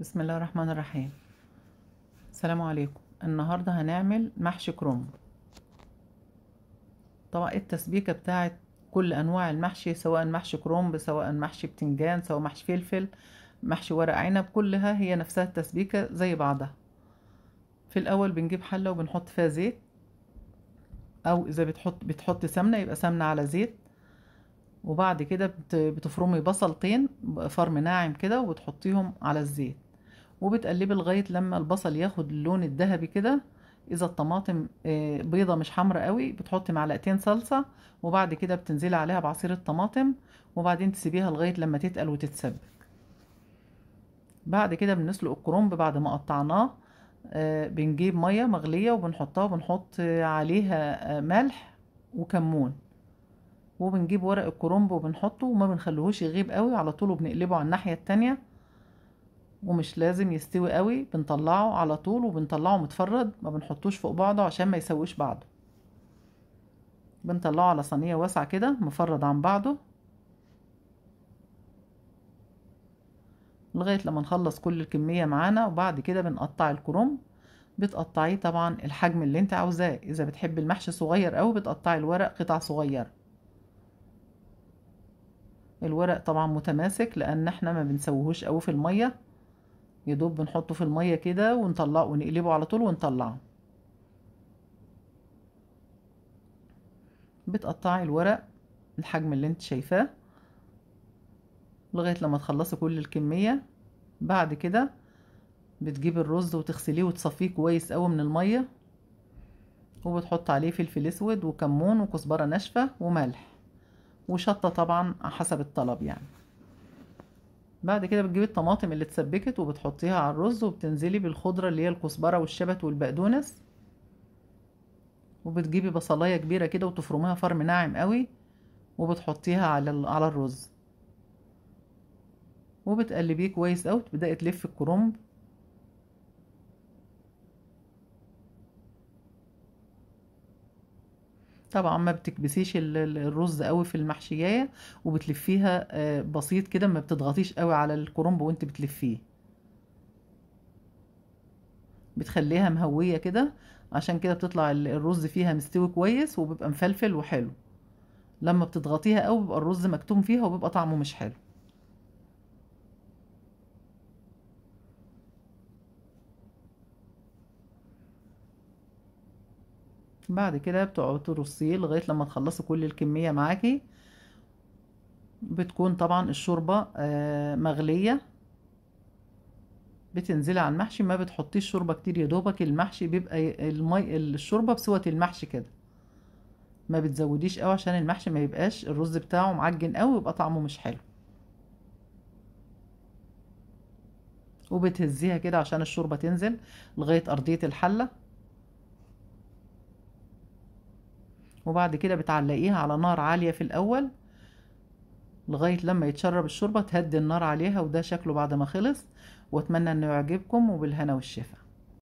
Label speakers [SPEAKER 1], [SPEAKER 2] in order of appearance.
[SPEAKER 1] بسم الله الرحمن الرحيم السلام عليكم النهاردة هنعمل محشي كرنب طبق التسبيكة بتاعت كل انواع المحشي سواء محشي كرنب سواء محشي بتنجان سواء محشي فلفل محشي ورق عنب كلها هي نفسها التسبيكة زي بعضها في الاول بنجيب حلة وبنحط فيها زيت او اذا بتحط بتحط سمنة يبقى سمنة على زيت وبعد كده بتفرمي بصلتين فرم ناعم كده وبتحطيهم على الزيت وبتقلبي لغايه لما البصل ياخد اللون الذهبي كده اذا الطماطم آه، بيضه مش حمرا قوي بتحطي معلقتين صلصه وبعد كده بتنزلي عليها بعصير الطماطم وبعدين تسيبيها لغايه لما تتقل وتتسبك بعد كده بنسلق الكرنب بعد ما قطعناه آه، بنجيب ميه مغليه وبنحطها وبنحط عليها آه، ملح وكمون وبنجيب ورق الكرنب وبنحطه وما بنخليهوش يغيب قوي على طول وبنقلبه على الناحيه التانيه ومش لازم يستوي قوي بنطلعه على طول وبنطلعه متفرد ما بنحطوش فوق بعضه عشان ما يسويش بعضه بنطلعه على صينيه واسعه كده مفرد عن بعضه لغايه لما نخلص كل الكميه معانا وبعد كده بنقطع الكرنب بتقطعيه طبعا الحجم اللي انت عاوزاه اذا بتحب المحشي صغير قوي بتقطعي الورق قطع صغيره الورق طبعا متماسك لان احنا ما بنسويهوش قوي في الميه يدوب نحطه في المية كده ونطلعه ونقلبه على طول ونطلعه بتقطعي الورق الحجم اللي انت شايفاه لغاية لما تخلصي كل الكمية بعد كده بتجيبي الرز وتغسليه وتصفيه كويس قوي من المية وبتحط عليه فلفل اسود وكمون وكزبرة ناشفة وملح وشطة طبعا حسب الطلب يعني بعد كده بتجيبي الطماطم اللي اتسبكت وبتحطيها على الرز وبتنزلي بالخضرة اللي هي الكزبرة والشبت والبقدونس وبتجيبي بصلاية كبيرة كده وتفرميها فرم ناعم قوي وبتحطيها على على الرز وبتقلبيه كويس قوي تبداي تلفي الكرنب طبعا ما بتكبسيش الرز قوي في المحشيه وبتلفيها آه، بسيط كده ما بتضغطيش قوي على الكرنب وانت بتلفيه بتخليها مهويه كده عشان كده بتطلع الرز فيها مستوي كويس وبيبقى مفلفل وحلو لما بتضغطيها قوي بيبقى الرز مكتوم فيها وبيبقى طعمه مش حلو بعد كده بتقعدوا ترصيه لغايه لما تخلصي كل الكميه معاكي بتكون طبعا الشوربه آه، مغليه بتنزلي على المحشي ما بتحطيش شوربه كتير يا دوبك المحشي بيبقى المي الشوربه بسوه المحشي كده ما بتزوديش قوي عشان المحشي ما يبقاش الرز بتاعه معجن قوي ويبقى طعمه مش حلو وبتهزيها كده عشان الشوربه تنزل لغايه ارضيه الحله وبعد كده بتعلقيها على نار عالية في الأول لغاية لما يتشرب الشوربة تهدي النار عليها وده شكله بعد ما خلص واتمنى انه يعجبكم وبالهنا والشفاء